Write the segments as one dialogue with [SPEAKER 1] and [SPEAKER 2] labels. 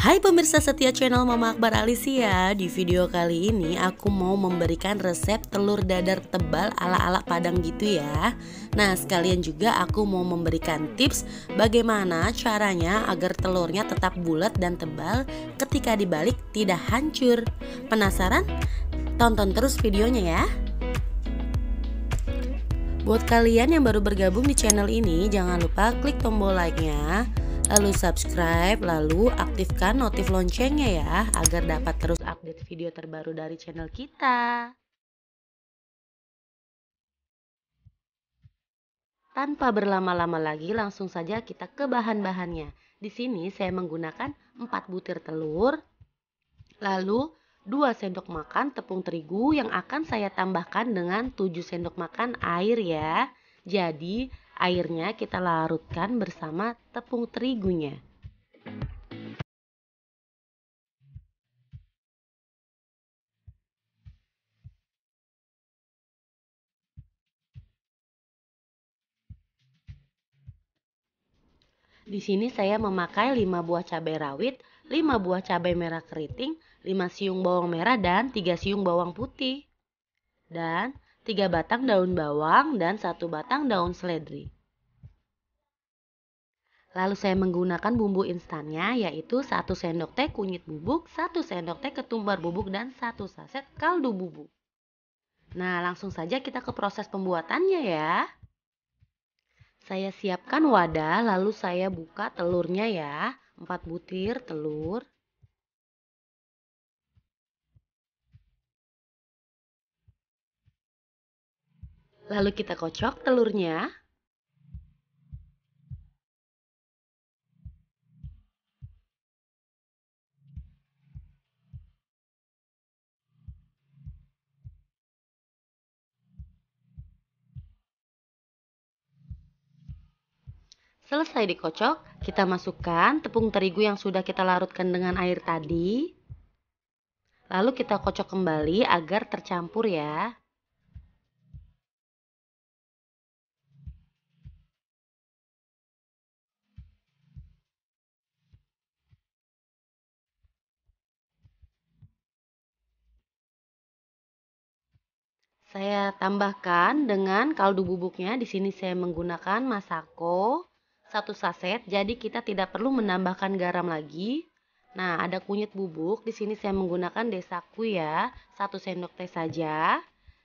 [SPEAKER 1] Hai pemirsa setia channel Mama Akbar Alicia Di video kali ini aku mau memberikan resep telur dadar tebal ala-ala padang gitu ya Nah sekalian juga aku mau memberikan tips bagaimana caranya agar telurnya tetap bulat dan tebal ketika dibalik tidak hancur Penasaran? Tonton terus videonya ya Buat kalian yang baru bergabung di channel ini, jangan lupa klik tombol like-nya, lalu subscribe, lalu aktifkan notif loncengnya ya agar dapat terus update video terbaru dari channel
[SPEAKER 2] kita.
[SPEAKER 1] Tanpa berlama-lama lagi, langsung saja kita ke bahan-bahannya. Di sini saya menggunakan 4 butir telur, lalu 2 sendok makan tepung terigu yang akan saya tambahkan dengan 7 sendok makan air ya. Jadi,
[SPEAKER 2] Airnya kita larutkan bersama tepung terigunya. Di sini saya memakai 5 buah cabai
[SPEAKER 1] rawit, 5 buah cabai merah keriting, 5 siung bawang merah dan 3 siung bawang putih. Dan 3 batang daun bawang, dan 1 batang daun seledri. Lalu saya menggunakan bumbu instannya yaitu 1 sendok teh kunyit bubuk, 1 sendok teh ketumbar bubuk, dan 1 saset kaldu bubuk. Nah langsung saja kita ke proses pembuatannya ya. Saya siapkan wadah lalu saya buka telurnya ya. 4
[SPEAKER 2] butir telur.
[SPEAKER 1] Lalu kita kocok
[SPEAKER 2] telurnya. Selesai dikocok, kita masukkan tepung terigu yang
[SPEAKER 1] sudah kita larutkan dengan air tadi. Lalu kita kocok kembali agar
[SPEAKER 2] tercampur ya. Saya tambahkan dengan kaldu bubuknya. Di sini saya
[SPEAKER 1] menggunakan Masako satu saset, jadi kita tidak perlu menambahkan garam lagi. Nah, ada kunyit bubuk. Di sini saya menggunakan desaku ya, satu sendok
[SPEAKER 2] teh saja.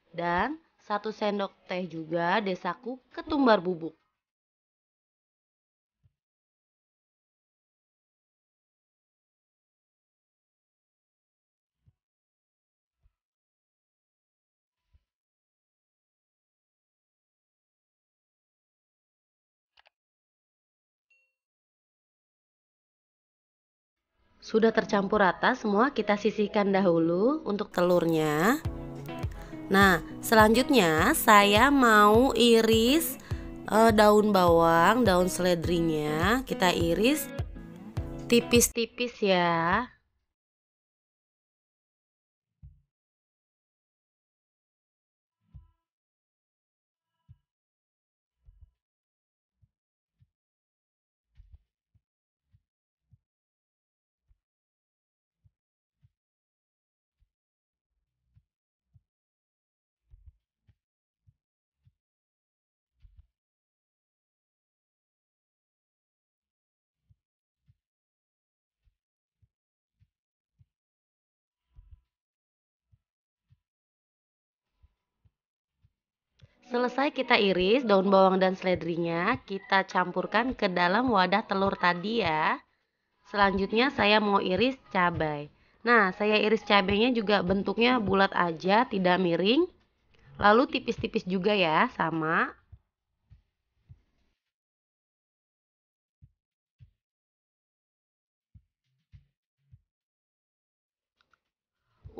[SPEAKER 2] Dan satu sendok teh juga desaku ketumbar bubuk. Sudah tercampur rata semua kita sisihkan dahulu untuk telurnya
[SPEAKER 1] Nah selanjutnya saya mau iris
[SPEAKER 2] e, daun bawang, daun seledrinya Kita iris tipis-tipis ya Selesai kita iris daun bawang dan
[SPEAKER 1] seledrinya, kita campurkan ke dalam wadah telur tadi ya. Selanjutnya saya mau iris cabai. Nah, saya iris cabainya juga bentuknya bulat aja,
[SPEAKER 2] tidak miring. Lalu tipis-tipis juga ya, sama.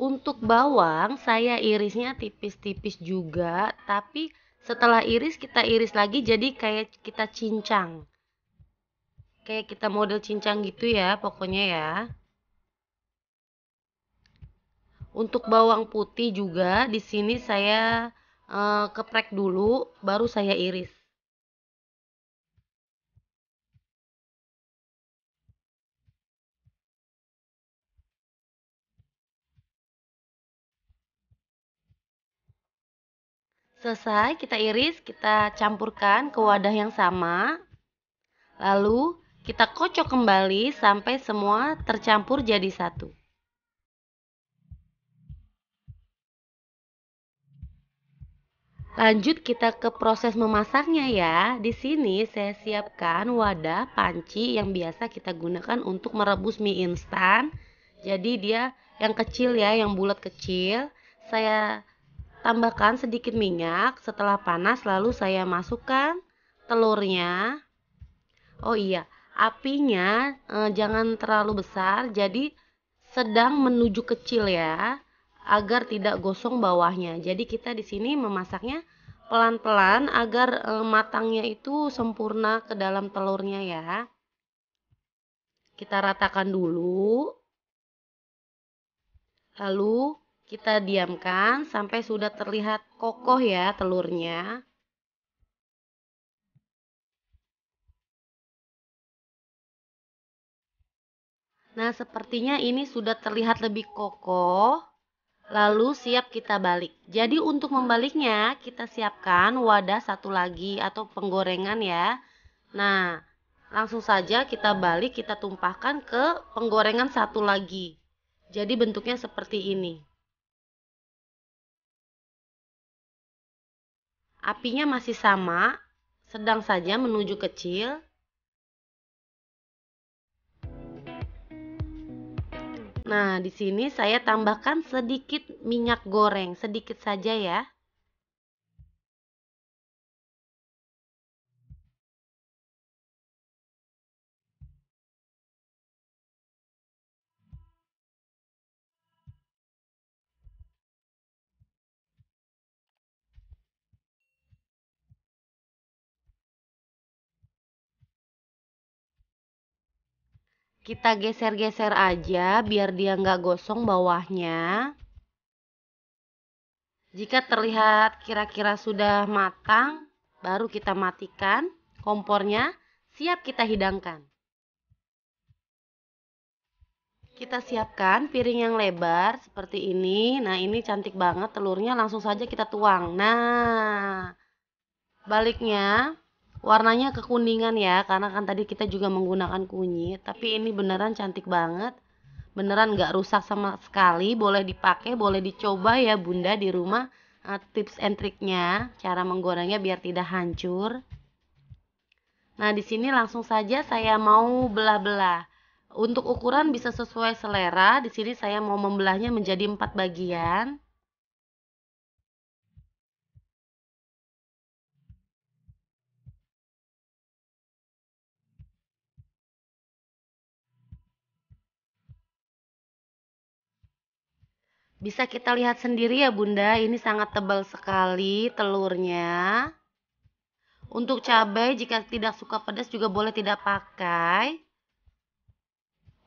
[SPEAKER 2] Untuk bawang saya
[SPEAKER 1] irisnya tipis-tipis juga, tapi setelah iris kita iris lagi jadi kayak kita cincang. Kayak kita model cincang gitu ya pokoknya ya. Untuk bawang putih
[SPEAKER 2] juga di sini saya eh, keprek dulu baru saya iris. Selesai, kita iris, kita campurkan ke
[SPEAKER 1] wadah yang sama. Lalu kita kocok kembali sampai semua tercampur jadi satu. Lanjut kita ke proses memasaknya ya. Di sini saya siapkan wadah panci yang biasa kita gunakan untuk merebus mie instan. Jadi dia yang kecil ya, yang bulat kecil. Saya Tambahkan sedikit minyak, setelah panas lalu saya masukkan telurnya. Oh iya, apinya eh, jangan terlalu besar, jadi sedang menuju kecil ya, agar tidak gosong bawahnya. Jadi kita di sini memasaknya pelan-pelan agar eh, matangnya itu sempurna ke dalam telurnya ya. Kita ratakan dulu. Lalu kita diamkan sampai sudah terlihat kokoh ya telurnya.
[SPEAKER 2] Nah, sepertinya ini sudah terlihat lebih kokoh. Lalu siap kita
[SPEAKER 1] balik. Jadi untuk membaliknya kita siapkan wadah satu lagi atau penggorengan ya. Nah, langsung saja kita balik kita tumpahkan ke
[SPEAKER 2] penggorengan satu lagi. Jadi bentuknya seperti ini. apinya masih sama, sedang saja menuju kecil.
[SPEAKER 1] Nah, di sini saya tambahkan sedikit minyak goreng,
[SPEAKER 2] sedikit saja ya. kita geser-geser aja biar dia nggak gosong bawahnya.
[SPEAKER 1] Jika terlihat kira-kira sudah matang, baru kita matikan kompornya, siap kita hidangkan. Kita siapkan piring yang lebar seperti ini. Nah, ini cantik banget telurnya langsung saja kita tuang. Nah, baliknya warnanya kekuningan ya karena kan tadi kita juga menggunakan kunyit tapi ini beneran cantik banget beneran gak rusak sama sekali boleh dipakai boleh dicoba ya bunda di rumah ah, tips and triknya cara menggorengnya biar tidak hancur nah di sini langsung saja saya mau belah-belah untuk ukuran
[SPEAKER 2] bisa sesuai selera di sini saya mau membelahnya menjadi empat bagian Bisa kita lihat sendiri ya
[SPEAKER 1] bunda, ini sangat tebal sekali telurnya. Untuk cabai jika tidak suka pedas juga boleh tidak pakai.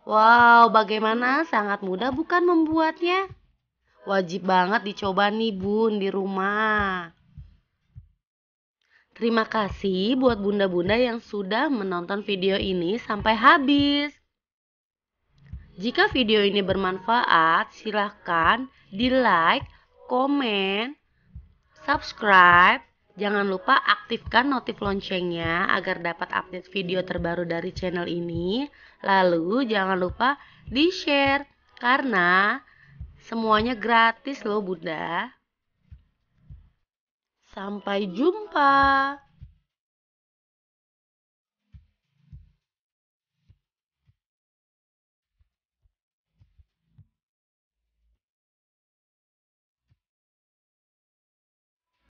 [SPEAKER 1] Wow, bagaimana? Sangat mudah bukan membuatnya? Wajib banget dicoba nih bun di rumah. Terima kasih buat bunda-bunda yang sudah menonton video ini sampai habis. Jika video ini bermanfaat, silahkan di like, komen, subscribe, Jangan lupa aktifkan notif loncengnya agar dapat update video terbaru dari channel ini. Lalu jangan lupa di-share karena semuanya gratis loh Bunda.
[SPEAKER 2] Sampai jumpa.